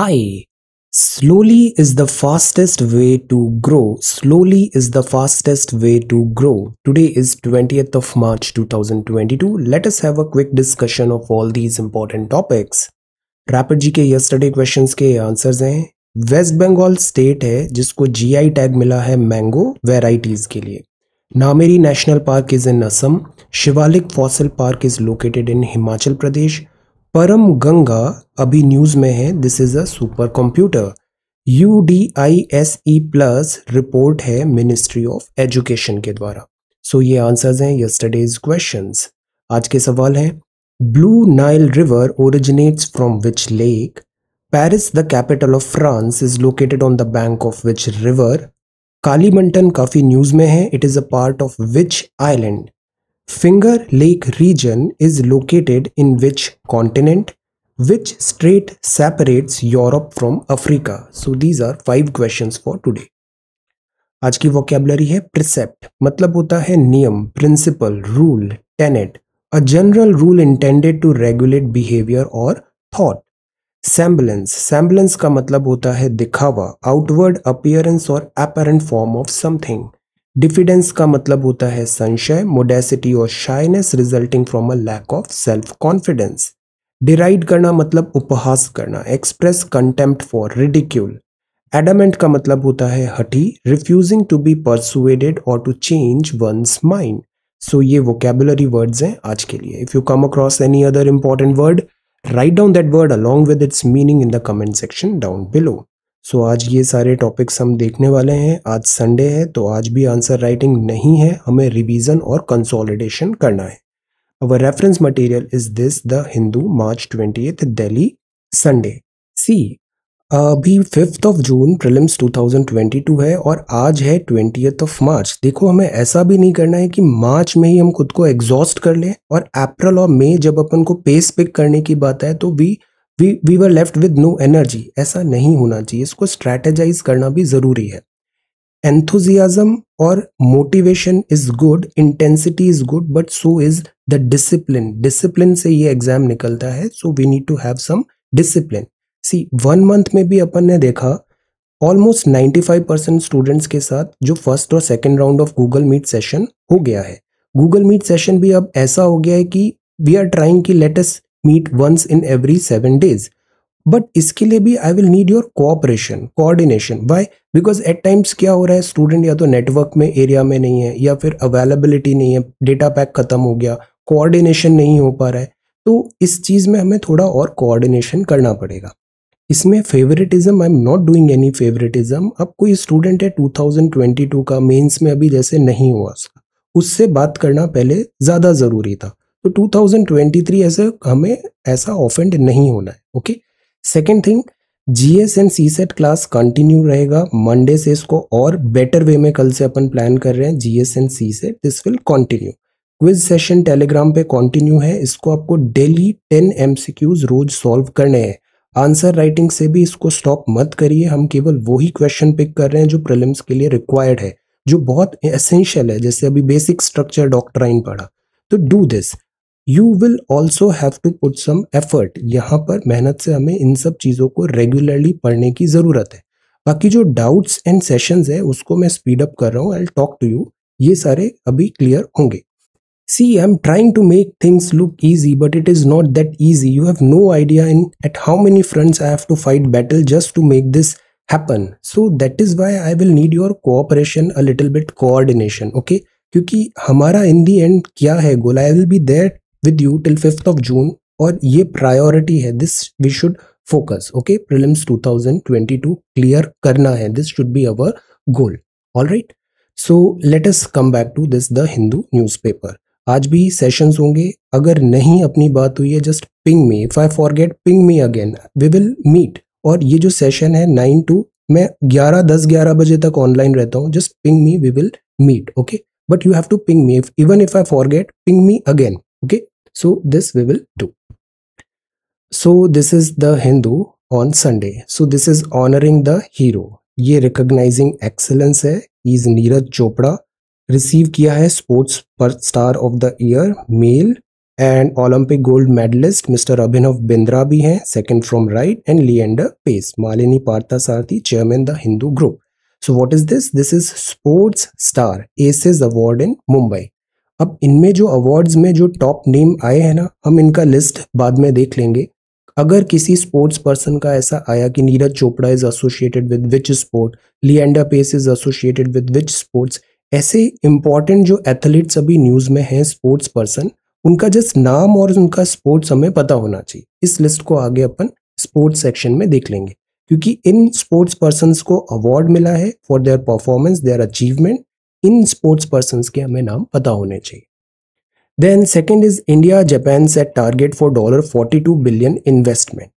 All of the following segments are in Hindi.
Hi. Slowly is the fastest way to grow. Slowly is the fastest way to grow. Today is 20th of March 2022. Let us have a quick discussion of all these important topics. Rapid GK yesterday questions ke answers hain. West Bengal state hai jisko GI tag mila hai mango varieties ke liye. लिए National Park is in Assam. Shivalik Fossil Park is located in Himachal Pradesh. परम गंगा अभी न्यूज में है this is a super computer U D I S E plus report है मिनिस्ट्री ऑफ एजुकेशन के द्वारा सो so, ये आंसर्स हैं यस्टरडेज क्वेश्चंस आज के सवाल हैं Blue Nile river originates from which lake Paris the capital of France is located on the bank of which river Kalimantan काफ़ी न्यूज़ में है it is a part of which island Finger Lake region is located in which continent? Which strait separates Europe from Africa? So these are five questions for today. आज की वोकेबलरी है प्रिसेप्ट मतलब होता है नियम principle rule tenet a general rule intended to regulate behaviour और थॉट सैम्बलेंस सैम्बलेंस का मतलब होता है दिखावा आउटवर्ड अपियरेंस और apparent form of something diffidence का मतलब होता है संशय मोडेसिटी और shyness resulting from a lack of self confidence deride करना मतलब उपहास करना express contempt for ridicule adamant का मतलब होता है हटी रिफ्यूजिंग टू बी परसुएडेड और to change one's mind so ये वोकेबुलरी वर्ड्स हैं आज के लिए if you come across any other important word write down that word along with its meaning in the comment section down below so आज ये सारे टॉपिक्स हम देखने वाले हैं आज संडे है तो आज भी आंसर राइटिंग नहीं है हमें रिवीजन और कंसोलिडेशन करना है our reference material is this the Hindu March twenty Delhi Sunday see अभी फिफ्थ ऑफ जून प्रिलिम्स 2022 है और आज है ट्वेंटी ऑफ मार्च देखो हमें ऐसा भी नहीं करना है कि मार्च में ही हम खुद को एग्जॉस्ट कर लें और अप्रैल और मई जब अपन को पेस पिक करने की बात है तो we we were left with no energy ऐसा नहीं होना चाहिए इसको स्ट्रैटेजाइज करना भी ज़रूरी है एंथुजियाजम और motivation is good intensity is good but so is the discipline discipline से ये एग्जाम निकलता है so we need to have some discipline see one month में भी अपन ने देखा ऑलमोस्ट 95 परसेंट स्टूडेंट्स के साथ जो फर्स्ट और second round of Google Meet session हो गया है गूगल मीट सेशन भी अब ऐसा हो गया है कि वी आर ट्राइंग की latest meet once in every seven days but इसके लिए भी I will need your cooperation coordination why because at times क्या हो रहा है स्टूडेंट या तो नेटवर्क में एरिया में नहीं है या फिर अवेलेबिलिटी नहीं है डेटा पैक खत्म हो गया कोऑर्डिनेशन नहीं हो पा रहा है तो इस चीज़ में हमें थोड़ा और कोऑर्डिनेशन करना पड़ेगा इसमें favouritism I am not doing any favouritism अब कोई स्टूडेंट है 2022 का मेंस में अभी जैसे नहीं हुआ उसका उससे बात करना पहले ज़्यादा ज़रूरी था तो 2023 ऐसे हमें ऐसा ऑफेंड नहीं होना है okay second thing GS and CSAT class continue रहेगा मंडे से इसको और बेटर वे में कल से अपन प्लान कर रहे हैं GS and CSAT this will continue quiz session Telegram पे कंटिन्यू है इसको आपको डेली टेन एम रोज सॉल्व करने हैं आंसर राइटिंग से भी इसको स्टॉप मत करिए हम केवल वही क्वेश्चन पिक कर रहे हैं जो प्रिलिम्स के लिए रिक्वायर्ड है जो बहुत एसेंशियल है जैसे अभी बेसिक स्ट्रक्चर डॉक्टराइन पढ़ा तो do this you will also have to put some effort यहाँ पर मेहनत से हमें इन सब चीज़ों को रेगुलरली पढ़ने की ज़रूरत है बाकी जो डाउट्स एंड सेशंस है उसको मैं स्पीड अप कर रहा हूँ आई टॉक टू यू ये सारे अभी क्लियर होंगे see I am trying to make things look easy but it is not that easy you have no idea in at how many friends I have to fight battle just to make this happen so that is why I will need your cooperation a little bit coordination okay क्योंकि हमारा इन दी एंड क्या है goal I will be there with you till fifth of जून और ये प्रायोरिटी है this we should focus okay prelims 2022 clear करना है this should be our goal all right so let us come back to this the Hindu newspaper आज भी सेशंस होंगे अगर नहीं अपनी बात हुई है just ping me if I forget ping me again we will meet और ये जो सेशन है नाइन टू मैं ग्यारह दस ग्यारह बजे तक ऑनलाइन रहता हूँ just ping me we will meet okay but you have to ping me even if I forget ping me again okay So this we will do. So this is the Hindu on Sunday. So this is honoring the hero. ये रिकॉग्नाइजिंग एक्सेलेंस है इज नीरज चोपड़ा रिसीव किया है स्पोर्ट्स पर star of the year male and Olympic gold medallist mister Abhinav Bindra भी हैं second from right and Leander Paes Malini Parthasarathy chairman the Hindu group so what is this this is sports star aces award in Mumbai अब इनमें जो अवार्ड्स में जो टॉप नेम आए हैं ना हम इनका लिस्ट बाद में देख लेंगे अगर किसी स्पोर्ट्स पर्सन का ऐसा आया कि Neeraj Chopra is associated with which sport Leander Paes is associated with which sports ऐसे इंपॉर्टेंट जो एथलीट्स अभी न्यूज़ में हैं स्पोर्ट्स पर्सन उनका जस्ट नाम और उनका स्पोर्ट्स हमें पता होना चाहिए इस लिस्ट को आगे अपन स्पोर्ट्स सेक्शन में देख लेंगे क्योंकि इन स्पोर्ट्स पर्सन को अवार्ड मिला है for their performance their achievement इन स्पोर्ट्स पर्सन के हमें नाम पता होने चाहिए then second is India Japan set target for dollar forty two billion investment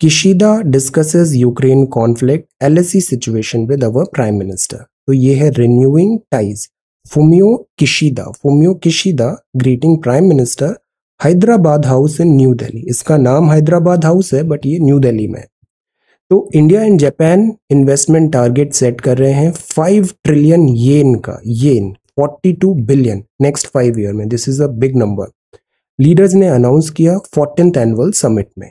Kishida discuss Ukraine conflict L S C situation with our prime minister तो ये है renewing ties Fumio Kishida Fumio Kishida greeting prime minister Hyderabad house in New Delhi इसका नाम हैदराबाद हाउस है बट ये न्यू दिल्ली में तो India and Japan investment target set कर रहे हैं फाइव ट्रिलियन येन का yen 42 billion next five year में this is a big number leaders ने अनाउंस किया फोर्टीन एनुअल समिट में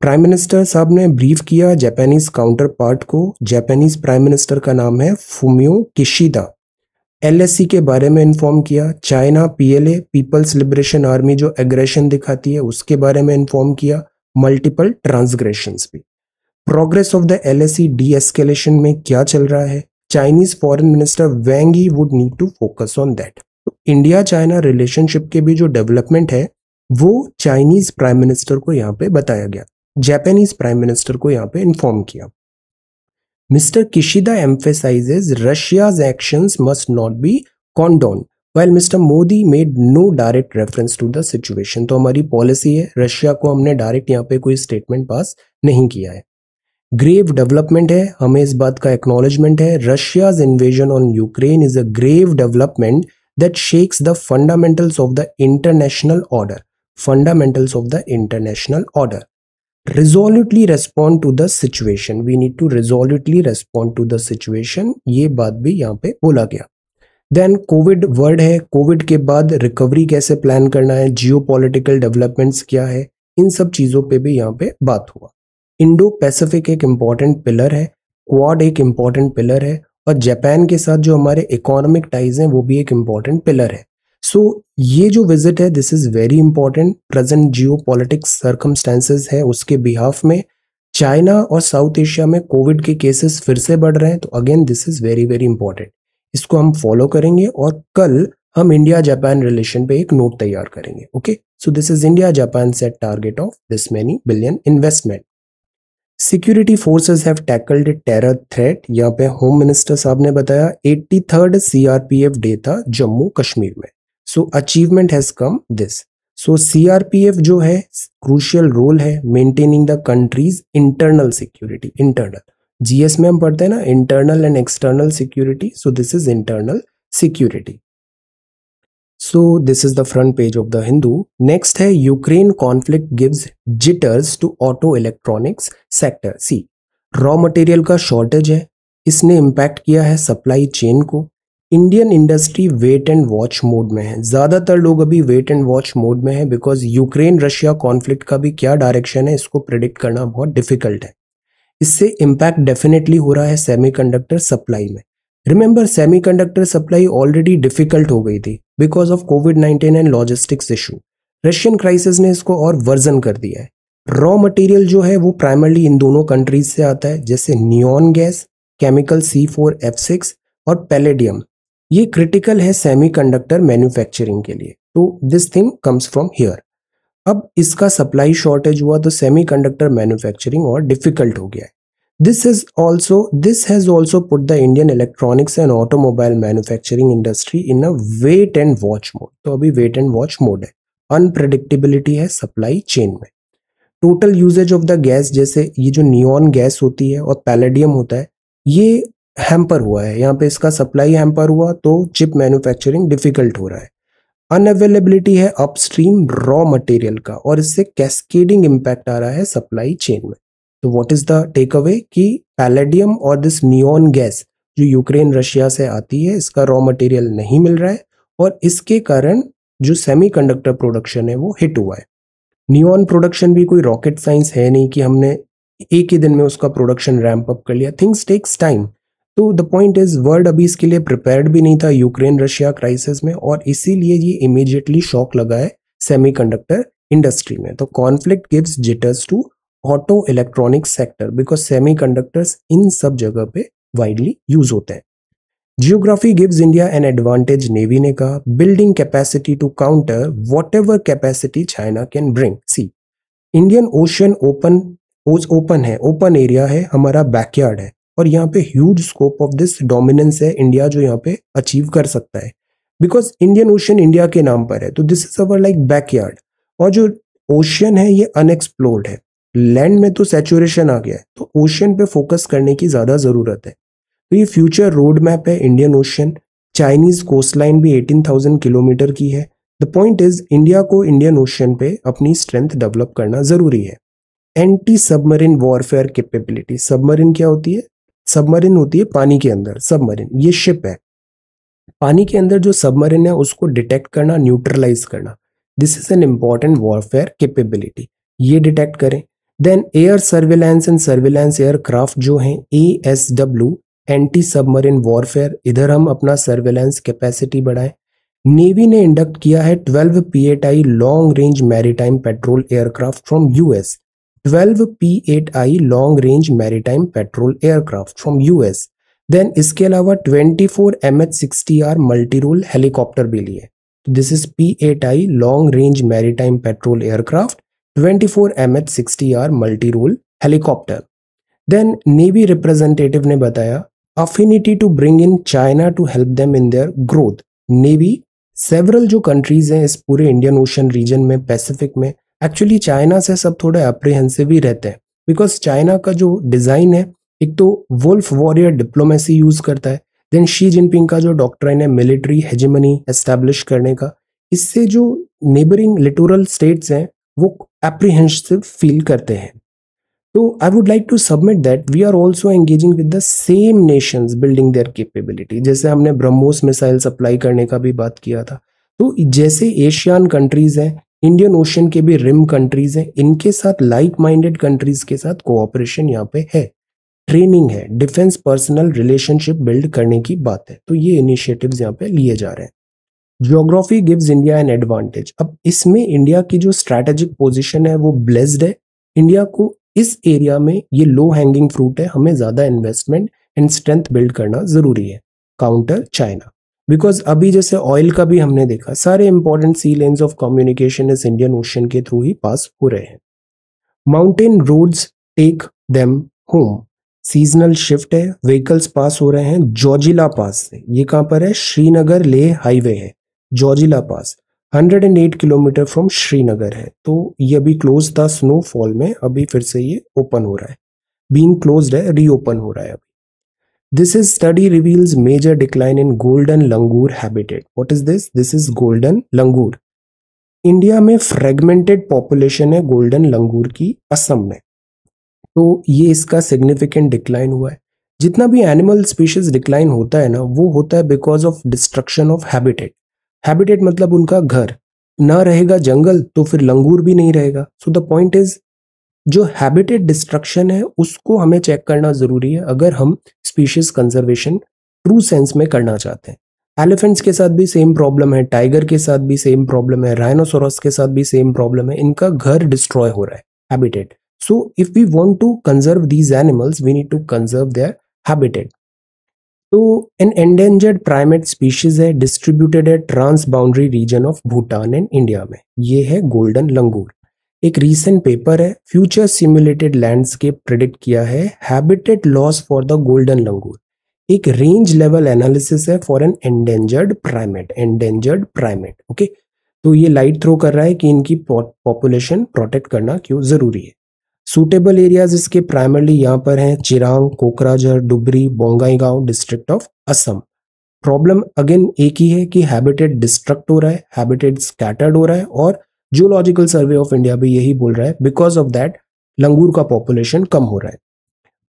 प्राइम मिनिस्टर साहब ने ब्रीफ किया जापानीज काउंटर पार्ट को जापानीज प्राइम मिनिस्टर का नाम है फुमियो किशिदा एलएससी के बारे में इन्फॉर्म किया China PLA people's liberation army जो एग्रेशन दिखाती है उसके बारे में इन्फॉर्म किया मल्टीपल ट्रांसग्रेशन भी progress of the L D de-escalation में क्या चल रहा है Chinese foreign minister he would need to focus on that तो इंडिया चाइना रिलेशनशिप के भी जो डेवलपमेंट है वो चाइनीज प्राइम मिनिस्टर को यहाँ पे बताया गया जैपनीज प्राइम मिनिस्टर को यहाँ पे इन्फॉर्म किया mister Kishida emphasises Russia's action must not be condone well mister Modi made no direct reference to the situation तो हमारी पॉलिसी है रशिया को हमने डायरेक्ट यहाँ पे कोई स्टेटमेंट पास नहीं किया है ग्रेव डेवलपमेंट है हमें इस बात का एक्नोलेजमेंट है Russia's invasion on Ukraine is a grave development that shakes the fundamentals of the international order fundamentals of the international order resolutely respond to the situation we need to resolutely respond to the situation ये बात भी यहाँ पे बोला गया देन कोविड वर्ड है कोविड के बाद रिकवरी कैसे प्लान करना है जियो डेवलपमेंट्स क्या है इन सब चीज़ों पे भी यहाँ पे बात हुआ इंडो पैसिफिक एक इम्पॉर्टेंट पिलर है क्वाड एक इम्पॉर्टेंट पिलर है और जापान के साथ जो हमारे इकोनॉमिक टाइज हैं वो भी एक इम्पॉर्टेंट पिलर है सो so, ये जो विजिट है this is very important present geo politics circumstances है उसके बिहाफ में चाइना और साउथ एशिया में कोविड के केसेस फिर से बढ़ रहे हैं तो again this is very very important इसको हम फॉलो करेंगे और कल हम इंडिया जापान रिलेशन पे एक नोट तैयार करेंगे okay so this is India Japan set target of this many billion investment security forces have tackled terror threat यहाँ पे होम मिनिस्टर साहब ने बताया एट्टी थर्ड सीआरपीएफ डे था जम्मू कश्मीर में so achievement has come this so CRPF जो है क्रूशियल रोल है maintaining the country's internal security internal GS में हम पढ़ते हैं ना internal and external security so this is internal security so this is the front page of the Hindu next है Ukraine conflict gives jitters to auto electronics sector see raw material का शॉर्टेज है इसने इम्पैक्ट किया है सप्लाई चेन को Indian industry wait and watch mode में है ज़्यादातर लोग अभी वेट एंड वॉच मोड में है बिकॉज यूक्रेन रशिया कॉन्फ्लिक्ट का भी क्या डायरेक्शन है इसको प्रिडिक्ट करना बहुत डिफिकल्ट है इससे इम्पैक्ट डेफिनेटली हो रहा है सेमीकंडक्टर सप्लाई में remember semiconductor supply already difficult हो गई थी because of COVID nineteen and logistics issue Russian crisis ने इसको और वर्जन कर दिया है रॉ मटेरियल जो है वो प्राइमरली इन दोनों कंट्रीज से आता है जैसे neon gas chemical C four F six और पेलेडियम ये क्रिटिकल है सेमी कंडक्टर मैन्युफैक्चरिंग के लिए तो this thing comes from here अब इसका सप्लाई शॉर्टेज हुआ तो सेमी कंडक्टर मैन्युफैक्चरिंग और डिफिकल्ट हो गया है This is also this has also put the Indian electronics and automobile manufacturing industry in a wait and watch mode. तो अभी wait and watch mode है अनप्रडिक्टेबिलिटी है सप्लाई चेन में total usage of the gas जैसे ये जो नियॉन गैस होती है और पैलेडियम होता है ये हैम्पर हुआ है यहाँ पे इसका सप्लाई हैम्पर हुआ तो चिप मैन्युफैक्चरिंग डिफिकल्ट हो रहा है अनअवेलेबिलिटी है अपस्ट्रीम रॉ मटेरियल का और इससे कैस्केडिंग इम्पैक्ट आ रहा है सप्लाई चेन में तो what is the takeaway कि पैलेडियम और दिस नियॉन गैस जो यूक्रेन रशिया से आती है इसका रॉ मटेरियल नहीं मिल रहा है और इसके कारण जो सेमीकंडक्टर प्रोडक्शन है वो हिट हुआ है नियॉन प्रोडक्शन भी कोई रॉकेट साइंस है नहीं कि हमने एक ही दिन में उसका प्रोडक्शन रैम्प अप कर लिया थिंग्स टेक्स टाइम तो द पॉइंट इज वर्ल्ड अभी इसके लिए प्रिपेयर्ड भी नहीं था यूक्रेन रशिया क्राइसिस में और इसीलिए ये इमीजिएटली शॉक लगा है सेमीकंडक्टर इंडस्ट्री में तो conflict gives jitters to auto electronic sector because semi इन सब जगह पे वाइडली यूज होते हैं geography gives India an advantage navy ने कहा building capacity to counter whatever capacity China can bring see Indian Ocean open open है ओपन एरिया है हमारा बैकयार्ड है और यहाँ पे huge scope of this dominance है इंडिया जो यहाँ पे अचीव कर सकता है बिकॉज इंडियन ओशन इंडिया के नाम पर है तो this is our like backyard और जो ओशन है ये अनएक्सप्लोर्ड है लैंड में तो सेचुरेशन आ गया है तो ओशन पे फोकस करने की ज़्यादा ज़रूरत है तो ये फ्यूचर रोड मैप है Indian Ocean Chinese coastline भी 18,000 किलोमीटर की है द पॉइंट इज इंडिया को इंडियन ओशन पे अपनी स्ट्रेंथ डेवलप करना ज़रूरी है anti submarine warfare capability submarine क्या होती है सबमरीन होती है पानी के अंदर सबमरीन ये शिप है पानी के अंदर जो सबमरीन है उसको डिटेक्ट करना न्यूट्रलाइज करना this is an important warfare capability ये डिटेक्ट करें then air surveillance and surveillance aircraft जो है A S W anti submarine warfare इधर हम अपना सर्विलेंस कैपेसिटी बढ़ाएं नेवी ने इंडक्ट किया है 12 I long range maritime patrol aircraft from US 12 I long range maritime patrol aircraft from US then इसके अलावा 24 four M H sixty R multi role helicopter भी लिए this is P eight I long range maritime patrol aircraft 24 MH-60R multi-role helicopter. Then Navy representative ने बताया affinity to bring in China to help them in their growth. Navy several जो कंट्रीज हैं इस पूरे इंडियन ओशन रीजन में पैसिफिक में एक्चुअली चाइना से सब थोड़े अप्रीहेंसिव ही रहते हैं बिकॉज चाइना का जो डिज़ाइन है एक तो वुल्फ वॉरियर डिप्लोमेसी यूज़ करता है देन शी जिनपिंग का जो डॉक्टर है मिलिट्री हेजमनी एस्टेब्लिश करने का इससे जो नेबरिंग लिटोरल स्टेट्स हैं वो एप्रीहेंसिव फील करते हैं तो I would like to submit that we are also engaging with the same nation building their capability जैसे हमने ब्रह्मोस मिसाइल सप्लाई करने का भी बात किया था तो जैसे एशियान कंट्रीज हैं इंडियन ओशन के भी रिम कंट्रीज हैं इनके साथ लाइक माइंडेड कंट्रीज के साथ कोऑपरेशन यहाँ पे है ट्रेनिंग है डिफेंस पर्सनल रिलेशनशिप बिल्ड करने की बात है तो ये इनिशिएटिव्स यहाँ पे लिए जा रहे हैं geography gives India an advantage अब इसमें इंडिया की जो स्ट्रेटेजिक पोजिशन है वो ब्लेस्ड है इंडिया को इस एरिया में ये लो हैंगिंग फ्रूट है हमें ज़्यादा इन्वेस्टमेंट एंड स्ट्रेंथ बिल्ड करना ज़रूरी है काउंटर चाइना बिकॉज अभी जैसे ऑयल का भी हमने देखा सारे important sea lanes of communication इस इंडियन ओशन के थ्रू ही पास हो रहे हैं mountain roads take them home seasonal shift है व्हीकल्स पास हो रहे हैं जोजिला पास से ये कहाँ पर है श्रीनगर लेह हाईवे है Zojila pass 108 kilometre from Srinagar है तो ये अभी क्लोज था स्नो फॉल में अभी फिर से ये ओपन हो रहा है बीइंग क्लोज है रीओपन हो रहा है अभी this is study reveals major decline in golden langur habitat what is this this is golden langur India में फ्रेगमेंटेड पॉपुलेशन है गोल्डन लंगूर की असम में तो ये इसका सिग्निफिकेंट डिक्लाइन हुआ है जितना भी एनिमल स्पीशीज डिक्लाइन होता है ना वो होता है because of destruction of habitat habitat मतलब उनका घर ना रहेगा जंगल तो फिर लंगूर भी नहीं रहेगा सो द पॉइंट इज जो हैबिटेट डिस्ट्रक्शन है उसको हमें चेक करना ज़रूरी है अगर हम स्पीशीज कंजर्वेशन ट्रू सेंस में करना चाहते हैं एलिफेंट्स के साथ भी सेम प्रॉब्लम है टाइगर के साथ भी सेम प्रॉब्लम है राइनोसोरस के साथ भी सेम प्रॉब्लम है इनका घर डिस्ट्रॉय हो रहा है habitat so if we want to conserve these animals we need to conserve their habitat तो एन एंडेंजर्ड प्राइमेट स्पीशीज है डिस्ट्रीब्यूटेड है transboundary region of Bhutan and India में ये है गोल्डन लंगूर एक रीसेंट पेपर है फ्यूचर सिमुलेटेड लैंडस्केप प्रिडिक्ट किया है habitat loss for the golden langur एक रेंज लेवल एनालिसिस है for an endangered primate endangered primate okay तो ये लाइट थ्रो कर रहा है कि इनकी पॉपुलेशन प्रोटेक्ट करना क्यों ज़रूरी है सूटेबल एरियाज इसके प्राइमरली यहाँ पर हैं Chirang Kokrajhar Dhubri Bongaigaon district of Assam problem again एक ही है कि हैबिटेट डिस्ट्रक्ट हो रहा है हैबिटेट स्कैटर्ड हो रहा है और जियोलॉजिकल सर्वे ऑफ इंडिया भी यही बोल रहा है बिकॉज ऑफ दैट लंगूर का पॉपुलेशन कम हो रहा है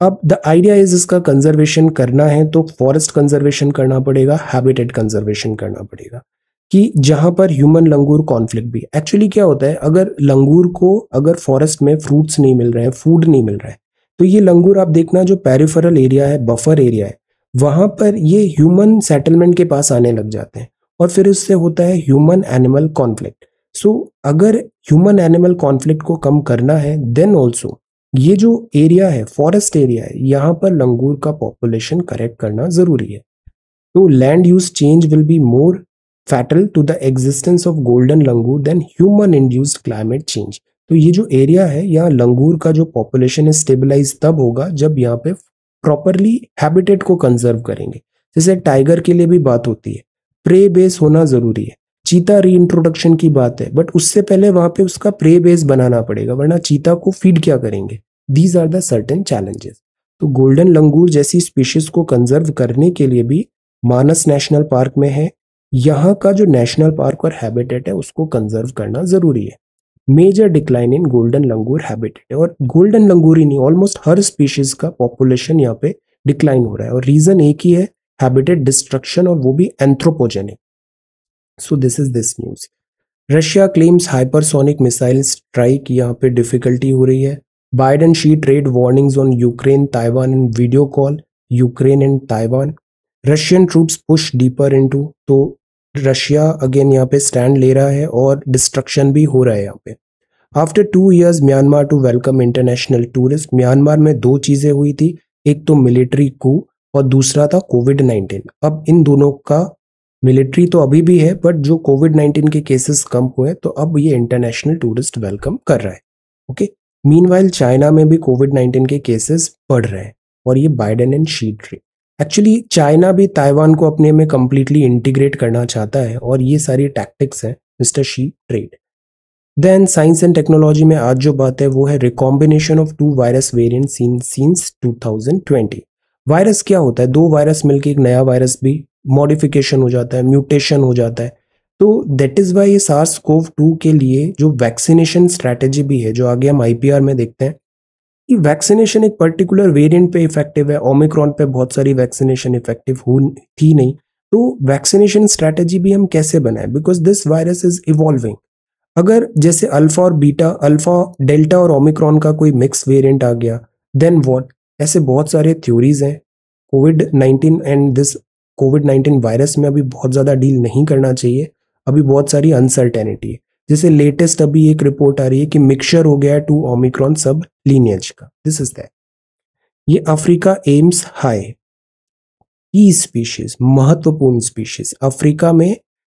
अब द आइडिया इज इसका कंजर्वेशन करना है तो फॉरेस्ट कंजर्वेशन करना पड़ेगा हैबिटेट कंजर्वेशन करना पड़ेगा कि जहां पर ह्यूमन लंगूर कॉन्फ्लिक्ट भी एक्चुअली क्या होता है अगर लंगूर को अगर फॉरेस्ट में फ्रूट्स नहीं मिल रहे हैं फूड नहीं मिल रहा है तो ये लंगूर आप देखना जो पेरिफरल एरिया है बफर एरिया है वहां पर ये ह्यूमन सेटलमेंट के पास आने लग जाते हैं और फिर उससे होता है ह्यूमन एनिमल कॉन्फ्लिक्ट सो अगर ह्यूमन एनिमल कॉन्फ्लिक्ट को कम करना है देन ऑल्सो ये जो एरिया है फॉरेस्ट एरिया है यहाँ पर लंगूर का पॉपुलेशन करेक्ट करना ज़रूरी है तो land use change will be more fatal to the existence of golden langur than human induced climate change तो ये जो एरिया है यहाँ लंगूर का जो पॉपुलेशन है स्टेबलाइज तब होगा जब यहाँ पे प्रॉपरली हैबिटेट को कंजर्व करेंगे जैसे टाइगर के लिए भी बात होती है प्रे बेस होना जरूरी है चीता री इंट्रोडक्शन की बात है बट उससे पहले वहां पे उसका प्रे बेस बनाना पड़ेगा वरना चीता को फीड क्या करेंगे these are the certain challenges तो गोल्डन लंगूर जैसी स्पीशीज को कंजर्व करने के लिए भी मानस नेशनल पार्क में है यहाँ का जो नेशनल पार्क और हैबिटेट है उसको कंजर्व करना ज़रूरी है major decline in golden langur habitat और गोल्डन लंगूर ही नहीं ऑलमोस्ट हर स्पीशीज़ का पॉपुलेशन यहाँ पे डिक्लाइन हो रहा है और रीज़न एक ही है हैबिटेट डिस्ट्रक्शन और वो भी anthropogenic so this is this news Russia claims hypersonic missile strike यहाँ पे डिफिकल्टी हो रही है Biden Xi trade warnings on Ukraine Taiwan and video call Ukraine and Taiwan Russian troops push deeper into तो रशिया अगेन यहाँ पे स्टैंड ले रहा है और डिस्ट्रक्शन भी हो रहा है यहाँ पे after two years Myanmar to welcome international tourist Myanmar में दो चीज़ें हुई थी एक तो मिलिट्री को और दूसरा था कोविड नाइन्टीन अब इन दोनों का मिलिट्री तो अभी भी है बट जो कोविड नाइन्टीन के केसेस कम हुए तो अब ये इंटरनेशनल टूरिस्ट वेलकम कर रहा है ओके मीन चाइना में भी कोविड नाइन्टीन के केसेस बढ़ रहे हैं और ये Biden and Xi tree actually China भी ताइवान को अपने में कम्प्लीटली इंटीग्रेट करना चाहता है और ये सारी टैक्टिक्स हैं mister Xi trade then science and technology में आज जो बात है वो है recombination of two virus variant seen since twenty virus क्या होता है दो वायरस मिलकर एक नया वायरस भी मॉडिफिकेशन हो जाता है म्यूटेशन हो जाता है तो दैट इज़ वाई ये सार्स कोव टू के लिए जो वैक्सीनेशन स्ट्रैटेजी भी है जो आगे हम आई में देखते हैं कि वैक्सीनेशन एक पर्टिकुलर वेरिएंट पे इफेक्टिव है ओमिक्रॉन पे बहुत सारी वैक्सीनेशन इफेक्टिव हो थी नहीं तो वैक्सीनेशन स्ट्रैटेजी भी हम कैसे बनाएं because this virus is evolving अगर जैसे अल्फा और बीटा अल्फा डेल्टा और ओमिक्रॉन का कोई मिक्स वेरिएंट आ गया देन व्हाट ऐसे बहुत सारे थ्योरीज हैं COVID nineteen and this COVID nineteen virus में अभी बहुत ज़्यादा डील नहीं करना चाहिए अभी बहुत सारी अनसर्टेनिटी है जैसे लेटेस्ट अभी एक रिपोर्ट आ रही है कि मिक्सचर हो गया है टू ओमिक्रॉन सब लीनियज का दिस इज दैट ये अफ्रीका एम्स हाई की स्पीशीज महत्वपूर्ण स्पीशीज अफ्रीका में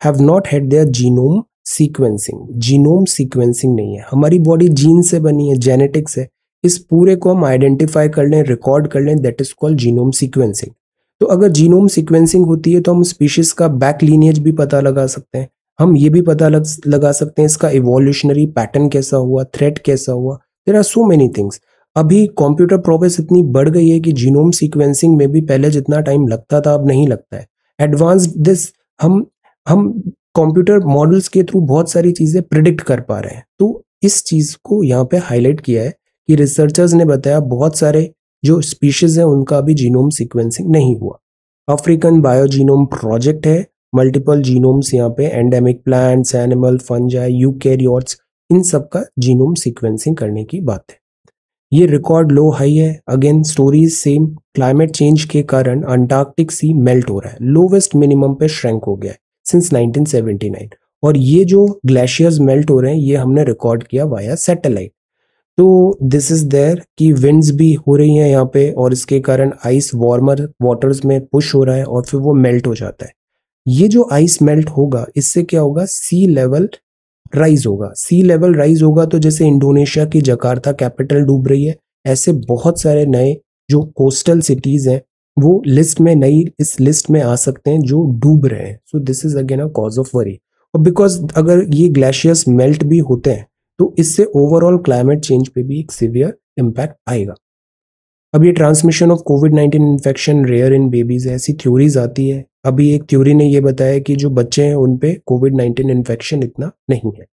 have not had their genome sequencing genome sequencing नहीं है हमारी बॉडी जीन से बनी है जेनेटिक्स है इस पूरे को हम आइडेंटिफाई कर लें रिकॉर्ड कर लें that is called genome sequencing तो अगर जीनोम सीक्वेंसिंग होती है तो हम स्पीशीज का बैक लीनियज भी पता लगा सकते हैं हम ये भी पता लग लगा सकते हैं इसका इवोल्यूशनरी पैटर्न कैसा हुआ थ्रेट कैसा हुआ there are so many things अभी कंप्यूटर प्रोग्रेस इतनी बढ़ गई है कि जीनोम सीक्वेंसिंग में भी पहले जितना टाइम लगता था अब नहीं लगता है एडवांस दिस हम हम कंप्यूटर मॉडल्स के थ्रू बहुत सारी चीज़ें प्रिडिक्ट कर पा रहे हैं तो इस चीज़ को यहाँ पे हाईलाइट किया है कि रिसर्चर्स ने बताया बहुत सारे जो स्पीशीज़ हैं उनका अभी जीनोम सिक्वेंसिंग नहीं हुआ अफ्रीकन बायोजीनोम प्रोजेक्ट है मल्टीपल जीनोम्स यहाँ पे endemic plants animal fungi eukaryotes इन सब का जीनोम सीक्वेंसिंग करने की बात है ये रिकॉर्ड लो हाई है again stories same climate change के कारण अंटार्कटिक सी मेल्ट हो रहा है लोवेस्ट मिनिमम पे श्रैंक हो गया है सिंस 1979 और ये जो ग्लेशियर्स मेल्ट हो रहे हैं ये हमने रिकॉर्ड किया वाया सैटेलाइट तो दिस इज देयर कि विंड्स भी हो रही हैं यहाँ पे और इसके कारण आइस वार्मर वाटर्स में पुश हो रहा है और फिर वो मेल्ट हो जाता है ये जो आइस मेल्ट होगा इससे क्या होगा सी लेवल राइज होगा सी लेवल राइज होगा तो जैसे इंडोनेशिया की जकार्ता कैपिटल डूब रही है ऐसे बहुत सारे नए जो कोस्टल सिटीज़ हैं वो लिस्ट में नई इस लिस्ट में आ सकते हैं जो डूब रहे हैं so this is again a cause of worry और बिकॉज अगर ये ग्लेशियर्स मेल्ट भी होते हैं तो इससे ओवरऑल क्लाइमेट चेंज पे भी एक सीवियर इम्पैक्ट आएगा अब ये transmission of COVID nineteen infection rare in babies ऐसी थ्योरीज आती है अभी एक थ्योरी ने ये बताया कि जो बच्चे हैं उन पे कोविड नाइन्टीन इन्फेक्शन इतना नहीं है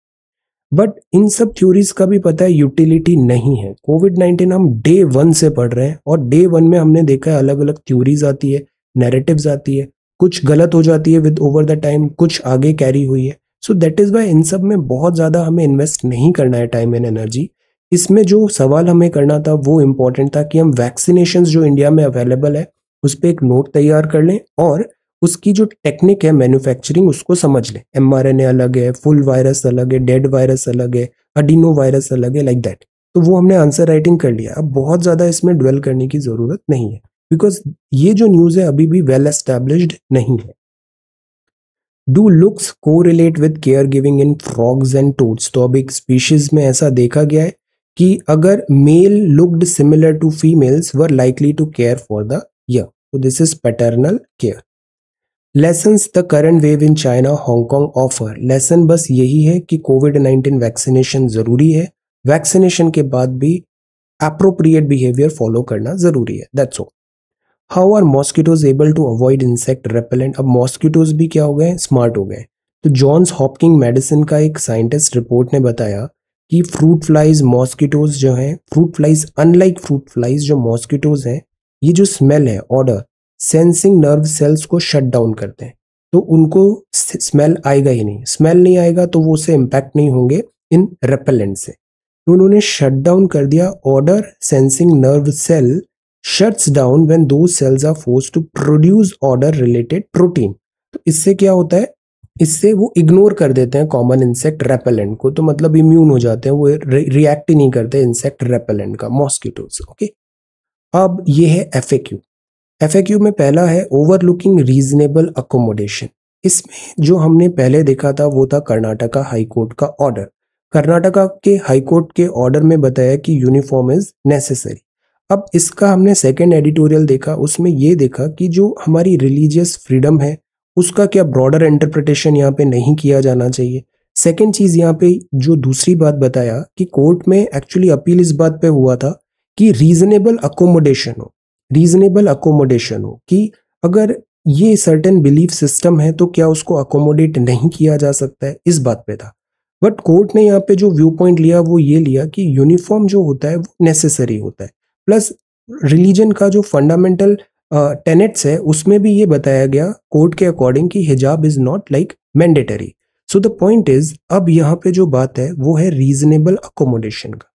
बट इन सब थ्योरीज का भी पता है यूटिलिटी नहीं है कोविड नाइन्टीन हम डे वन से पढ़ रहे हैं और डे वन में हमने देखा है अलग अलग थ्योरीज आती है नेरेटिव आती है कुछ गलत हो जाती है विद ओवर द टाइम कुछ आगे कैरी हुई है सो दैट इज़ वाई इन सब में बहुत ज़्यादा हमें इन्वेस्ट नहीं करना है टाइम एंड एनर्जी इसमें जो सवाल हमें करना था वो इम्पॉर्टेंट था कि हम वैक्सीनेशन जो इंडिया में अवेलेबल है उस पर एक नोट तैयार कर लें और उसकी जो टेक्निक है मैन्युफैक्चरिंग उसको समझ लें एम अलग है फुल वायरस अलग है डेड वायरस अलग है अडीनो वायरस अलग है लाइक दैट तो वो हमने आंसर राइटिंग कर लिया अब बहुत ज़्यादा इसमें ड्वेल करने की ज़रूरत नहीं है बिकॉज ये जो न्यूज़ है अभी भी वेल एस्टेब्लिश्ड नहीं है डू लुक्स को relate with care giving in frogs and toads तो अब एक स्पीशीज में ऐसा देखा गया है कि अगर male looked similar to females were likely to care for the this is paternal care lesson the current wave in China Hong Kong offer lesson बस यही है कि कोविड नाइन्टीन वैक्सीनेशन ज़रूरी है वैक्सीनेशन के बाद भी अप्रोप्रिएट बिहेवियर फॉलो करना ज़रूरी है that's all how are mosquitoes able to avoid insect repellent अब मॉस्किटोज भी क्या हो गए स्मार्ट हो गए तो जॉन्स हॉपकिंग मेडिसिन का एक साइंटिस्ट रिपोर्ट ने बताया कि फ्रूट फ्लाइज मॉस्किटोज जो हैं fruit flies unlike fruit flies जो मॉस्किटोज हैं ये जो स्मेल है ऑर्डर सेंसिंग नर्व सेल्स को शट डाउन करते हैं तो उनको स्मेल आएगा ही नहीं स्मेल नहीं आएगा तो वो उसे इम्पैक्ट नहीं होंगे इन रेपेलेंट से तो उन्होंने शट डाउन कर दिया odour sensing nerve cell shuts down when those cells are forced to produce odour related protein तो इससे क्या होता है इससे वो इग्नोर कर देते हैं कॉमन इंसेक्ट रेपेलेंट को तो मतलब इम्यून हो जाते हैं वो रिएक्ट नहीं करते इंसेक्ट रेपेलेंट का मॉस्किटोज ओके अब ये है एफ एफ में पहला है ओवर लुकिंग रीजनेबल अकोमोडेशन इसमें जो हमने पहले देखा था वो था कर्नाटका हाई कोर्ट का ऑर्डर कर्नाटका के हाईकोर्ट के ऑर्डर में बताया कि यूनिफॉर्म इज नेसेसरी अब इसका हमने सेकेंड एडिटोरियल देखा उसमें ये देखा कि जो हमारी रिलीजियस फ्रीडम है उसका क्या ब्रॉडर इंटरप्रिटेशन यहाँ पे नहीं किया जाना चाहिए सेकेंड चीज़ यहाँ पे जो दूसरी बात बताया कि कोर्ट में एक्चुअली अपील इस बात पे हुआ था कि रीजनेबल अकोमोडेशन हो रीजनेबल अकोमोडेशन हो कि अगर ये सर्टेन बिलीफ सिस्टम है तो क्या उसको अकोमोडेट नहीं किया जा सकता है इस बात पे था बट कोर्ट ने यहाँ पे जो व्यू पॉइंट लिया वो ये लिया कि यूनिफॉर्म जो होता है वो नेसेसरी होता है प्लस रिलीजन का जो फंडामेंटल टेनेट्स है उसमें भी ये बताया गया कोर्ट के अकॉर्डिंग कि हिजाब is not like mandatory so the point is अब यहाँ पे जो बात है वो है रीजनेबल अकोमोडेशन का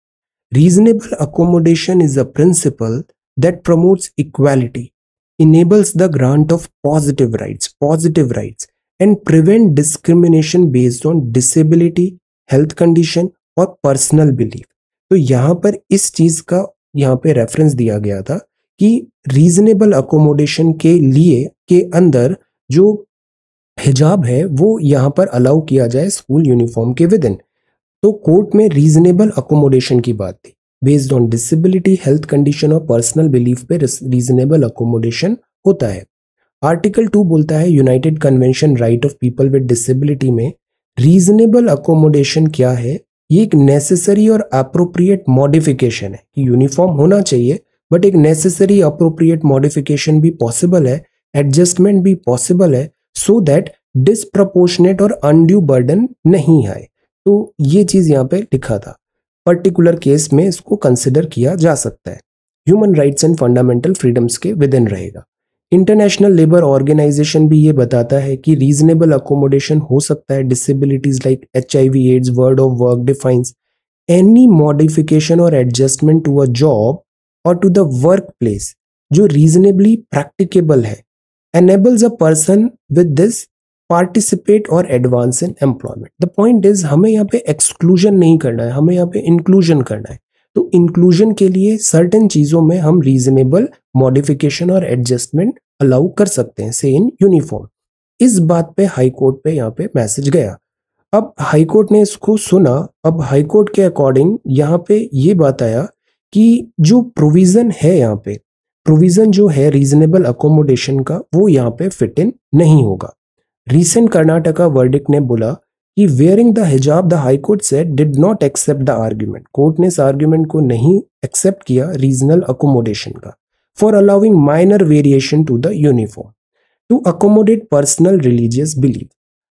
reasonable accommodation is a principle that promotes equality, enables the grant of positive rights, positive rights, and prevent discrimination based on disability, health condition or personal belief तो यहाँ पर इस चीज का यहाँ पे रेफरेंस दिया गया था कि रीजनेबल अकोमोडेशन के लिए के अंदर जो हिजाब है वो यहाँ पर अलाउ किया जाए स्कूल यूनिफॉर्म के विद इन तो कोर्ट में रीजनेबल अकोमोडेशन की बात थी based on disability health condition और पर्सनल बिलीफ पे रीजनेबल अकोमोडेशन होता है आर्टिकल टू बोलता है united convention right of people with disability में रीजनेबल अकोमोडेशन क्या है ये एक नेसेसरी और अप्रोप्रिएट मॉडिफिकेशन है कि यूनिफॉर्म होना चाहिए बट एक नेसेसरी अप्रोप्रिएट मॉडिफिकेशन भी पॉसिबल है एडजस्टमेंट भी पॉसिबल है सो दैट डिसप्रपोर्शनेट और अनड्यू बर्डन नहीं आए तो ये चीज़ यहाँ पे लिखा था पर्टिकुलर केस में इसको कंसिडर किया जा सकता है human rights and fundamental freedoms के विदिन रहेगा इंटरनेशनल लेबर ऑर्गेनाइजेशन भी ये बताता है कि रीजनेबल अकोमोडेशन हो सकता है disabilities like H I V AIDS world of work defines any modification और adjustment to a job or to the work place जो रीजनेबली प्रैक्टिकेबल है enables a person with this participate or advance in employment the point is हमें यहाँ पे एक्सक्लूजन नहीं करना है हमें यहाँ पे इंक्लूजन करना है तो इंक्लूजन के लिए सर्टेन चीज़ों में हम रीजनेबल मॉडिफिकेशन और एडजस्टमेंट अलाउ कर सकते हैं से इन यूनिफॉर्म इस बात पे हाई कोर्ट पे यहाँ पे मैसेज गया अब हाई कोर्ट ने इसको सुना अब हाई कोर्ट के अकॉर्डिंग यहाँ पे ये बात आया कि जो प्रोविज़न है यहाँ पे प्रोविज़न जो है रीजनेबल अकोमोडेशन का वो यहाँ पे फिट इन नहीं होगा recent कर्नाटका वर्डिक ने बोला कि वेयरिंग द हिजाब the high court set did not accept the argument court ने इस आर्ग्यूमेंट को नहीं एक्सेप्ट किया रीजनल अकोमोडेशन का for allowing minor variation to the uniform to accommodate personal religious belief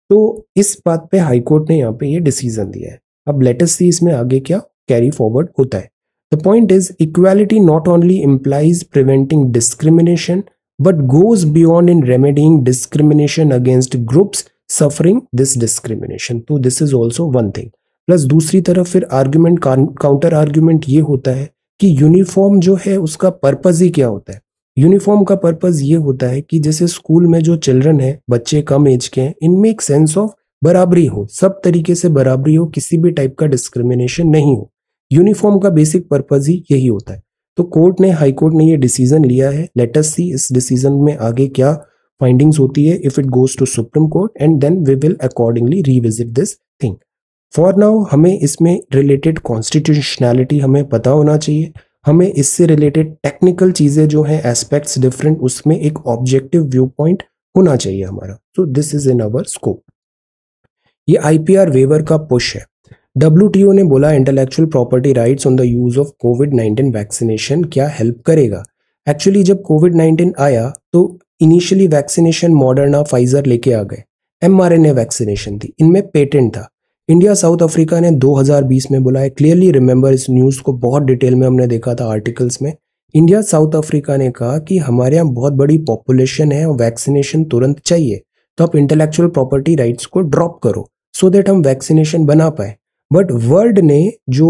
तो इस बात पे हाई कोर्ट ने यहाँ पे ये डिसीजन दिया है अब लेटेस्ट सी इसमें आगे क्या कैरी फॉरवर्ड होता है the point is equality not only implies preventing discrimination but goes beyond in remedying discrimination against groups suffering this discrimination. तो this is also one thing. Plus दूसरी तरफ फिर आर्ग्यूमेंट काउंटर आर्ग्यूमेंट ये होता है कि यूनिफॉर्म जो है उसका पर्पज़ ही क्या होता है यूनिफॉर्म का पर्पज़ ये होता है कि जैसे स्कूल में जो चिल्ड्रन है बच्चे कम एज के हैं इनमें एक सेंस ऑफ बराबरी हो सब तरीके से बराबरी हो किसी भी टाइप का डिस्क्रिमिनेशन नहीं हो यूनिफॉर्म का बेसिक पर्पज़ ही यही होता है तो कोर्ट ने हाई कोर्ट ने ये डिसीजन लिया है लेट अस सी इस डिसीजन में आगे क्या फाइंडिंग्स होती है if it goes to supreme court and then we will accordingly revisit this thing for now हमें इसमें रिलेटेड कॉन्स्टिट्यूशनैलिटी हमें पता होना चाहिए हमें इससे रिलेटेड टेक्निकल चीज़ें जो हैं एस्पेक्ट्स डिफरेंट उसमें एक ऑब्जेक्टिव व्यू पॉइंट होना चाहिए हमारा so this is in our scope ये आई पी आर वेवर का पुश है डब्ल्यू ने बोला intellectual property rights on the use of COVID nineteen vaccination क्या हेल्प करेगा एक्चुअली जब कोविड नाइनटीन आया तो इनिशियली वैक्सीनेशन मॉडर्ना फाइजर लेके आ गए M R N A vaccination थी इनमें पेटेंट था इंडिया साउथ अफ्रीका ने 2020 में बोला है क्लियरली रिमेंबर इस न्यूज़ को बहुत डिटेल में हमने देखा था आर्टिकल्स में इंडिया साउथ अफ्रीका ने कहा कि हमारे यहाँ बहुत बड़ी पॉपुलेशन है और वैक्सीनेशन तुरंत चाहिए तो आप इंटेलेक्चुअल प्रॉपर्टी राइट्स को ड्रॉप करो सो so देट हम वैक्सीनेशन बना पाए बट वर्ड ने जो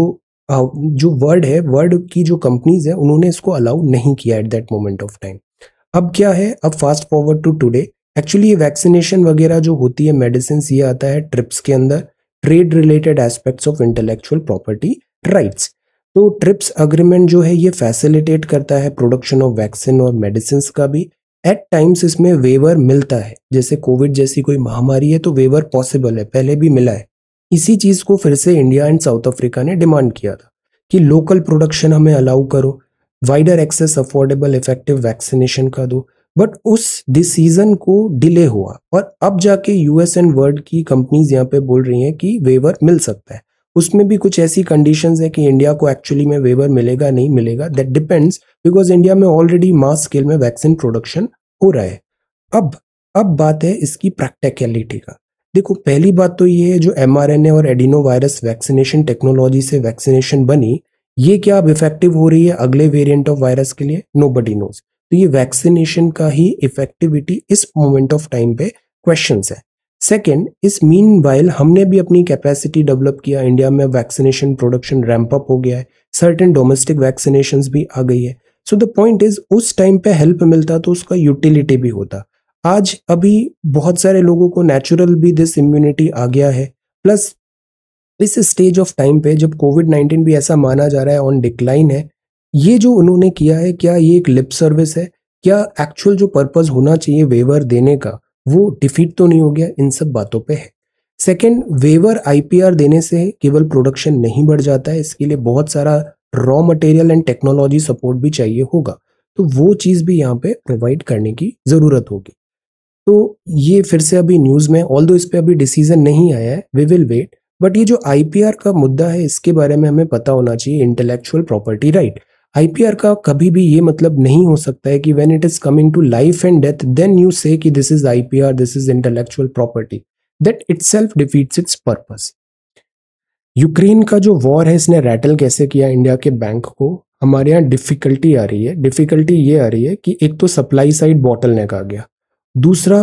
जो वर्ड है वर्ड की जो कंपनीज है उन्होंने इसको अलाउ नहीं किया at that moment of time अब क्या है अब fast forward to today actually ये वैक्सीनेशन वगैरह जो होती है मेडिसिन ये आता है ट्रिप्स के अंदर trade related aspects of intellectual property rights तो ट्रिप्स अग्रीमेंट जो है ये फैसिलिटेट करता है प्रोडक्शन ऑफ वैक्सीन और मेडिसिन का भी एट टाइम्स इसमें वेवर मिलता है जैसे कोविड जैसी कोई महामारी है तो वेवर पॉसिबल है पहले भी मिला है इसी चीज़ को फिर से इंडिया एंड साउथ अफ्रीका ने डिमांड किया था कि लोकल प्रोडक्शन हमें अलाउ करो wider access affordable effective vaccination का दो बट उस डिसीजन को डिले हुआ और अब जाके यूएस एंड वर्ल्ड की कंपनीज यहाँ पे बोल रही हैं कि वेवर मिल सकता है उसमें भी कुछ ऐसी कंडीशंस है कि इंडिया को एक्चुअली में वेवर मिलेगा नहीं मिलेगा दैट डिपेंड्स बिकॉज इंडिया में ऑलरेडी मास स्केल में वैक्सीन प्रोडक्शन हो रहा है अब अब बात है इसकी प्रैक्टिकलिटी का देखो पहली बात तो ये है जो एम और एडिनो वायरस वैक्सीनेशन टेक्नोलॉजी से वैक्सीनेशन बनी ये क्या अब इफेक्टिव हो रही है अगले वेरिएंट ऑफ वायरस के लिए नो बडी नोज तो ये वैक्सीनेशन का ही इफेक्टिविटी इस मोमेंट ऑफ टाइम पे क्वेश्चन है सेकेंड इस मीन वाइल हमने भी अपनी कैपेसिटी डेवलप किया इंडिया में वैक्सीनेशन प्रोडक्शन रैम्पअप अप हो गया है सर्टेन डोमेस्टिक वैक्सीनेशन भी आ गई है सो द पॉइंट इज उस टाइम पे हेल्प मिलता तो उसका यूटिलिटी भी होता आज अभी बहुत सारे लोगों को नेचुरल भी दिस इम्यूनिटी आ गया है प्लस इस स्टेज ऑफ टाइम पे जब कोविड नाइन्टीन भी ऐसा माना जा रहा है ऑन डिक्लाइन है ये जो उन्होंने किया है क्या ये एक लिप सर्विस है क्या एक्चुअल जो पर्पज होना चाहिए वेवर देने का वो डिफीट तो नहीं हो गया इन सब बातों पे है सेकेंड वेवर आईपीआर देने से केवल प्रोडक्शन नहीं बढ़ जाता है इसके लिए बहुत सारा raw material and technology support भी चाहिए होगा तो वो चीज़ भी यहाँ पे प्रोवाइड करने की ज़रूरत होगी तो ये फिर से अभी न्यूज़ में ऑल दो इस पर अभी डिसीजन नहीं आया है वी विल वेट बट ये जो आईपीआर का मुद्दा है इसके बारे में हमें पता होना चाहिए इंटेलेक्चुअल प्रॉपर्टी राइट आईपीआर का कभी भी ये मतलब नहीं हो सकता है कि when it is coming to life and death then you say कि this is IPR this is intellectual property that itself defeats its purpose Ukraine का जो वॉर है इसने रैटल कैसे किया इंडिया के बैंक को हमारे यहाँ डिफिकल्टी आ रही है डिफिकल्टी ये आ रही है कि एक तो सप्लाई साइड बॉटल नेक आ गया दूसरा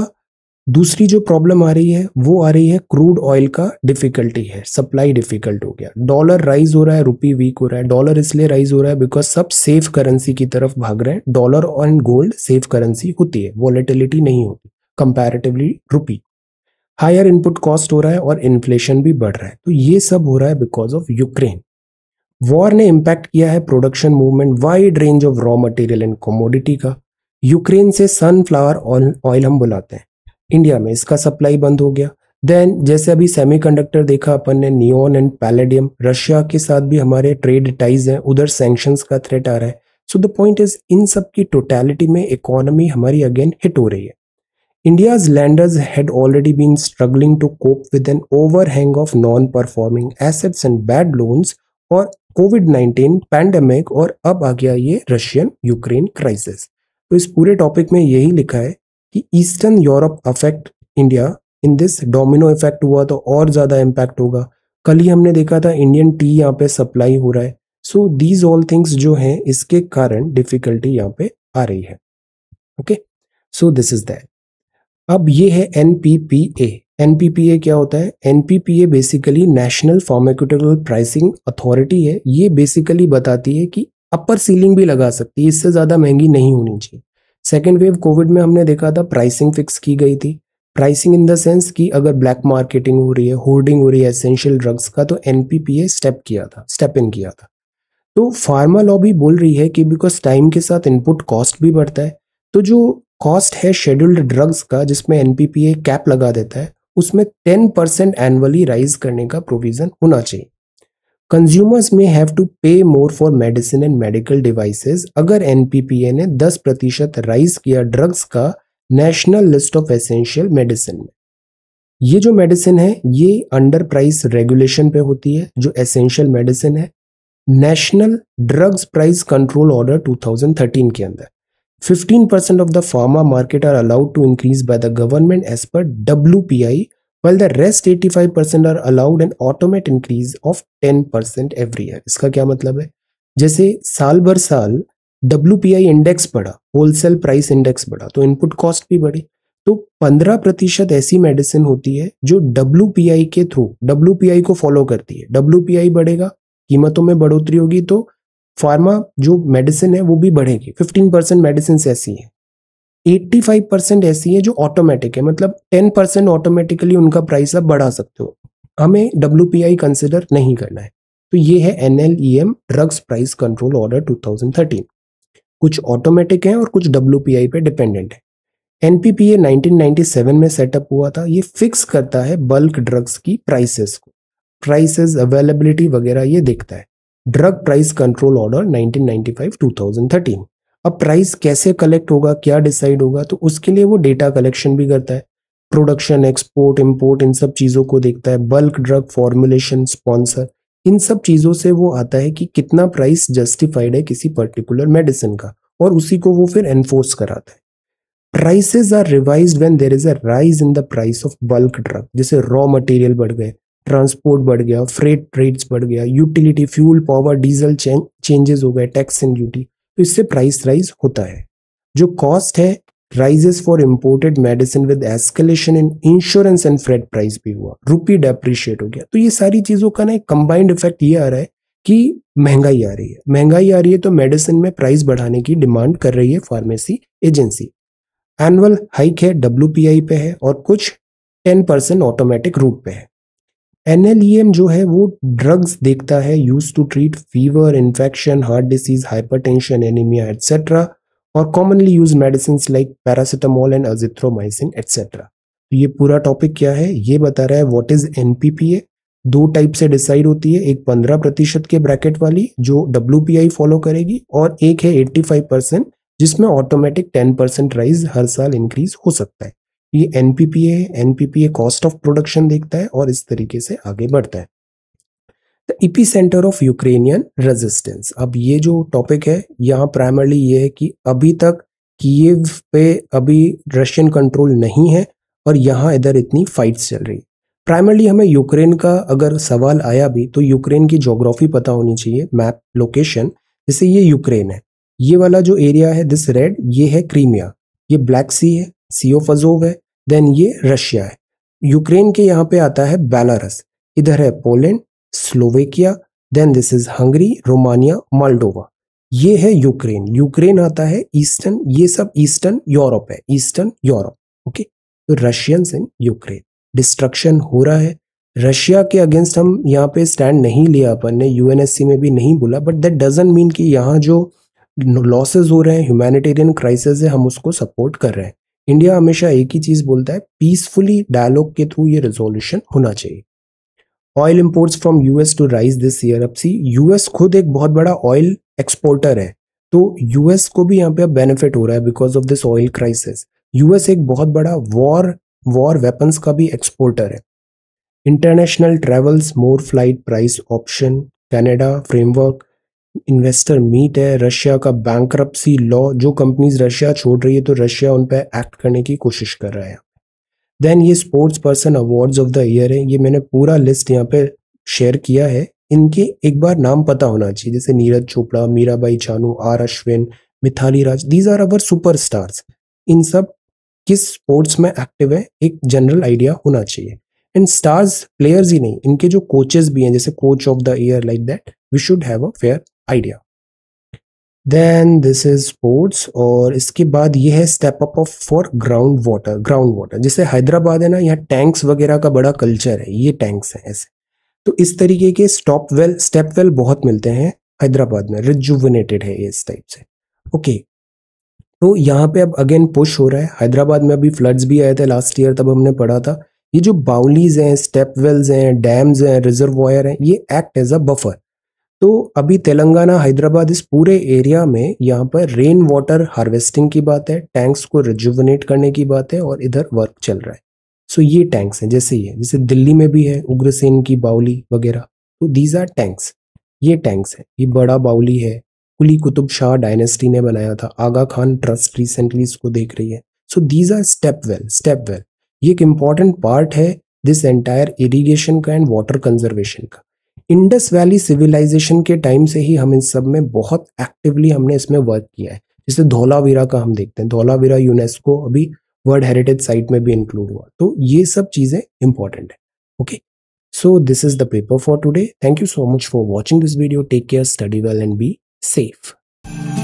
दूसरी जो प्रॉब्लम आ रही है वो आ रही है क्रूड ऑयल का डिफिकल्टी है सप्लाई डिफिकल्ट हो गया डॉलर राइज हो रहा है रुपी वीक हो रहा है डॉलर इसलिए राइज हो रहा है बिकॉज सब सेफ करेंसी की तरफ भाग रहे हैं dollar and gold safe currency होती है वॉलेटिलिटी नहीं होती comparatively rupee higher input cost हो रहा है और इन्फ्लेशन भी बढ़ रहा है तो ये सब हो रहा है बिकॉज ऑफ यूक्रेन वॉर ने इम्पैक्ट किया है production movement wide range of raw material and commodity का यूक्रेन से सनफ्लावर ऑयल हम बुलाते हैं इंडिया में इसका सप्लाई बंद हो गया देन जैसे अभी सेमीकंडक्टर देखा अपन ने नियोन एंड पैलेडियम रशिया के साथ भी हमारे ट्रेड टाइज हैं उधर सैंक्शंस का थ्रेट आ रहा है सो द पॉइंट इज इन सब की टोटैलिटी में इकोनॉमी हमारी अगेन हिट हो रही है lenders had already been struggling to cope with an overhang of non performing assets and bad loans और कोविड नाइनटीन पैंडमिक और अब आ गया ये रशियन यूक्रेन क्राइसिस तो इस पूरे टॉपिक में यही लिखा है कि eastern Europe affect India in this domino effect हुआ तो और ज़्यादा इम्पैक्ट होगा कल ही हमने देखा था इंडियन टी यहाँ पे सप्लाई हो रहा है सो दीज ऑल थिंग्स जो हैं इसके कारण डिफिकल्टी यहाँ पे आ रही है okay so this is that अब ये है N P P A N P P A क्या होता है N P P A basically national pharmaceutical pricing authority है ये बेसिकली बताती है कि अपर सीलिंग भी लगा सकती है इससे ज़्यादा महंगी नहीं होनी चाहिए सेकेंड वेव कोविड में हमने देखा था प्राइसिंग फिक्स की गई थी प्राइसिंग इन द सेंस कि अगर ब्लैक मार्केटिंग हो रही है होर्डिंग हो रही है एसेंशियल ड्रग्स का तो एन स्टेप किया था स्टेप इन किया था तो फार्मा लॉबी बोल रही है कि बिकॉज टाइम के साथ इनपुट कॉस्ट भी बढ़ता है तो जो कॉस्ट है शेड्यूल्ड ड्रग्स का जिसमें एन कैप लगा देता है उसमें टेन परसेंट एनुअली राइज करने का प्रोविज़न होना चाहिए कंज्यूमर्स में have to pay more for medicine and medical devices अगर एनपीपीए ने 10 प्रतिशत राइज किया ड्रग्स का national list of essential medicine में ये जो मेडिसिन है ये अंडर प्राइस रेगुलेशन पे होती है जो एसेंशियल मेडिसिन है national drugs price control order 2013 के अंदर 15% percent of the pharma market are allowed to increase by the government as per W while the rest 85% are allowed an automatic increase of 10% every year iska kya matlab hai jaise saal bhar saal wpi index bada wholesale price index bada to input cost bhi badi तो 15 प्रतिशत ऐसी मेडिसिन होती है जो डब्ल्यू के थ्रू डब्ल्यू को फॉलो करती है डब्ल्यू बढ़ेगा कीमतों में बढ़ोतरी होगी तो फार्मा जो मेडिसिन है वो भी बढ़ेगी 15 परसेंट मेडिसिन ऐसी हैं एट्टी फाइव परसेंट ऐसी है जो ऑटोमेटिक है मतलब टेन परसेंट ऑटोमेटिकली उनका प्राइस आप बढ़ा सकते हो हमें डब्ल्यू पी आई कंसिडर नहीं करना है तो ये है N L E M drugs price control order two thousand thirteen कुछ ऑटोमेटिक हैं और कुछ डब्ल्यू पी आई पे डिपेंडेंट है N P P A nineteen seven में सेटअप हुआ था ये फिक्स करता है बल्क ड्रग्स की प्राइसेस को प्राइसेस अवेलेबिलिटी वगैरह ये देखता है drug price control order nineteen five two thousand thirteen अब प्राइस कैसे कलेक्ट होगा क्या डिसाइड होगा तो उसके लिए वो डेटा कलेक्शन भी करता है प्रोडक्शन एक्सपोर्ट इम्पोर्ट इन सब चीज़ों को देखता है बल्क ड्रग फॉर्मुलेशन स्पॉन्सर इन सब चीज़ों से वो आता है कि कितना प्राइस जस्टिफाइड है किसी पर्टिकुलर मेडिसिन का और उसी को वो फिर एनफोर्स कराता है prices are revise when there is a rise in the price of bulk drug जैसे रॉ मटेरियल बढ़ गए ट्रांसपोर्ट बढ़ गया फ्रेट रेट्स बढ़ गया utility fuel power diesel changes हो गए टैक्स एंड ड्यूटी तो इससे प्राइस राइज होता है जो कॉस्ट है rises for imported medicine with escalation in insurance and freight price भी हुआ रुपी डेप्रिशिएट हो गया तो ये सारी चीज़ों का ना एक कंबाइंड इफेक्ट ये आ रहा है कि महंगाई आ रही है महंगाई आ रही है तो मेडिसिन में प्राइस बढ़ाने की डिमांड कर रही है फार्मेसी एजेंसी एनुअल हाइक है डब्ल्यू पे है और कुछ टेन परसेंट ऑटोमेटिक रूट पे है एन जो है वो ड्रग्स देखता है use to treat fever infection heart disease tension anaemia etcetera और commonly use medicine like paracetamol and azithromycin etcetera तो ये पूरा टॉपिक क्या है ये बता रहा है what is N P P A दो टाइप से डिसाइड होती है एक पंद्रह प्रतिशत के ब्रैकेट वाली जो डब्ल्यू पी आई फॉलो करेगी और एक है एट्टी फाइव परसेंट जिसमें ऑटोमेटिक टेन परसेंट राइज हर साल इंक्रीज हो सकता है ये एनपीपीए है एनपीपीए कॉस्ट ऑफ प्रोडक्शन देखता है और इस तरीके से आगे बढ़ता है the epicentre of Ukrainian resistance अब ये जो टॉपिक है यहाँ प्राइमरली ये है कि अभी तक कीव पे अभी रशियन कंट्रोल नहीं है और यहाँ इधर इतनी फाइट्स चल रही है प्राइमरली हमें यूक्रेन का अगर सवाल आया भी तो यूक्रेन की जोग्राफी पता होनी चाहिए मैप लोकेशन जैसे ये यूक्रेन है ये वाला जो एरिया है दिस रेड ये है क्रीमिया ये ब्लैक सी है अजोव है देन ये रशिया है यूक्रेन के यहाँ पे आता है बेलारस इधर है Poland Slovakia then this is Hungary Romania Moldova ये है यूक्रेन यूक्रेन आता है ईस्टर्न ये सब ईस्टर्न यूरोप है ईस्टर्न यूरोप ओके तो रशियंस इन यूक्रेन डिस्ट्रक्शन हो रहा है रशिया के अगेंस्ट हम यहाँ पे स्टैंड नहीं लिया अपन ने यूएनएससी में भी नहीं बोला बट दैट डजेंट मीन कि यहाँ जो लॉसेज हो रहे हैं ह्यूमैनिटेरियन क्राइसिस है हम उसको सपोर्ट कर रहे हैं इंडिया हमेशा एक ही चीज बोलता है पीसफुली डायलॉग के थ्रू ये रेजोल्यूशन होना चाहिए oil imports from US to rise this year अब सी यूएस खुद एक बहुत बड़ा ऑयल एक्सपोर्टर है तो यूएस को भी यहाँ पे अब बेनिफिट हो रहा है because of this oil crisis US एक बहुत बड़ा वॉर वॉर वेपन्स का भी एक्सपोर्टर है international travels more flight price option Canada framework investor meet है रशिया का बैंक लॉ जो कंपनीज रशिया छोड़ रही है तो रशिया उन पर एक्ट करने की कोशिश कर रहा है देन ये sports person awards of the year है ये मैंने पूरा लिस्ट यहाँ पे शेयर किया है इनके एक बार नाम पता होना चाहिए जैसे Neeraj Chopra Mirabai Chanu R Ashwin Mithali Raj these are our super इन सब किस स्पोर्ट्स में एक्टिव है एक जनरल आइडिया होना चाहिए एंड स्टार्स प्लेयर्स ही नहीं इनके जो कोचेस भी हैं जैसे coach of the year like that we should have a fair idea then this is sports और इसके बाद ये है step up of for ground water ground water जैसे हैदराबाद है ना यहाँ टैंक्स वगैरह का बड़ा कल्चर है ये टैंक्स हैं ऐसे तो इस तरीके के स्टॉप वेल स्टेप वेल बहुत मिलते हैं हैदराबाद में रिजुवनेटेड है इस टाइप से ओके okay. तो यहाँ पे अब अगेन पुश हो रहा है हैदराबाद में अभी फ्लड्स भी आए थे लास्ट ईयर तब हमने पढ़ा था ये जो बाउलीज हैं स्टेप वेल्स हैं डैम्स हैं रिजर्वायर हैं ये एक्ट एज अ बफर तो अभी तेलंगाना हैदराबाद इस पूरे एरिया में यहाँ पर रेन वाटर हार्वेस्टिंग की बात है टैंक्स को रिजुवनेट करने की बात है और इधर वर्क चल रहा है सो ये टैंक्स हैं जैसे ये जैसे दिल्ली में भी है उग्रसेन की बाउली वगैरह तो दीज आर टैंक्स ये टैंक्स है ये बड़ा बाउली है कुली कुतुब शाह डायनेस्टी ने बनाया था आगा खान ट्रस्ट रिसेंटली इसको देख रही है so these are step well step well ये एक इम्पॉर्टेंट पार्ट है दिस एंटायर इरीगेशन का एंड वाटर कंजर्वेशन का इंडस वैली सिविलाइजेशन के टाइम से ही हम इन सब में बहुत एक्टिवली हमने इसमें वर्क किया है जैसे धोलावीरा का हम देखते हैं धोलावीरा यूनेस्को अभी वर्ल्ड हेरिटेज साइट में भी इंक्लूड हुआ तो ये सब चीज़ें इंपॉर्टेंट है okay so this is the paper for today thank you so much for watching this video take care study well and be safe